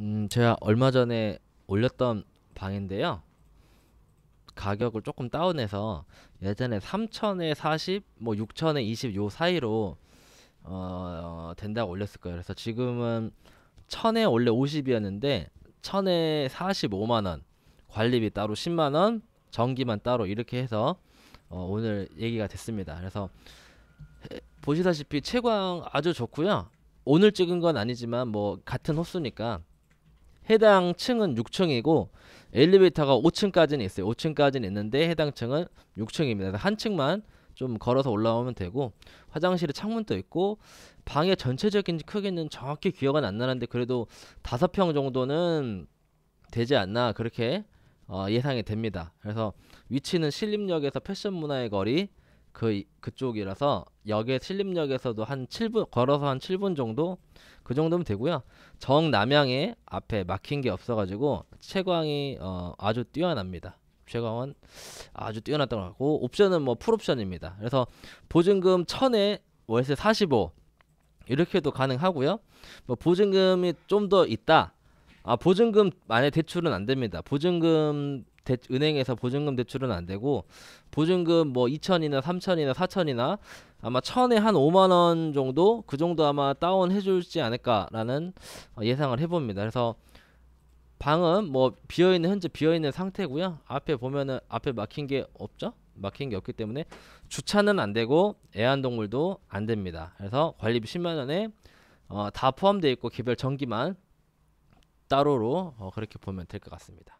음, 제가 얼마 전에 올렸던 방인데요. 가격을 조금 다운해서 예전에 3천에 40, 뭐 6천에 20 요 사이로 어, 된다고 올렸을 거예요. 그래서 지금은 천에 원래 50이었는데 천에 45만 원, 관리비 따로 10만 원, 전기만 따로 이렇게 해서 어, 오늘 얘기가 됐습니다. 그래서 보시다시피 채광 아주 좋고요. 오늘 찍은 건 아니지만 뭐 같은 호수니까 해당 층은 6층이고 엘리베이터가 5층까지는 있어요. 5층까지는 있는데 해당 층은 6층입니다. 그래서 한 층만 좀 걸어서 올라오면 되고 화장실에 창문도 있고 방의 전체적인 크기는 정확히 기억은 안 나는데 그래도 다섯 평 정도는 되지 않나 그렇게 어 예상이 됩니다. 그래서 위치는 신림역에서 패션 문화의 거리 그 그쪽이라서 역에 신림역에서도 한 7분 걸어서 한 7분 정도 그 정도면 되고요. 정남향에 앞에 막힌 게 없어가지고 채광이 어, 아주 뛰어납니다. 채광은 아주 뛰어났던 것 같고 옵션은 뭐 풀옵션입니다. 그래서 보증금 1000에 월세 45 이렇게도 가능하고요. 뭐 보증금이 좀 더 있다. 아 보증금 안에 대출은 안 됩니다. 보증금 대, 은행에서 보증금 대출은 안 되고 보증금 뭐 2천이나 3천이나 4천이나 아마 천에 한 5만 원 정도 그 정도 아마 다운 해줄지 않을까라는 예상을 해봅니다. 그래서 방은 뭐 비어있는 현재 비어있는 상태고요. 앞에 보면은 앞에 막힌 게 없죠. 막힌 게 없기 때문에 주차는 안 되고 애완동물도 안 됩니다. 그래서 관리비 10만 원에 어, 다 포함되어 있고 개별 전기만 따로로 어, 그렇게 보면 될 것 같습니다.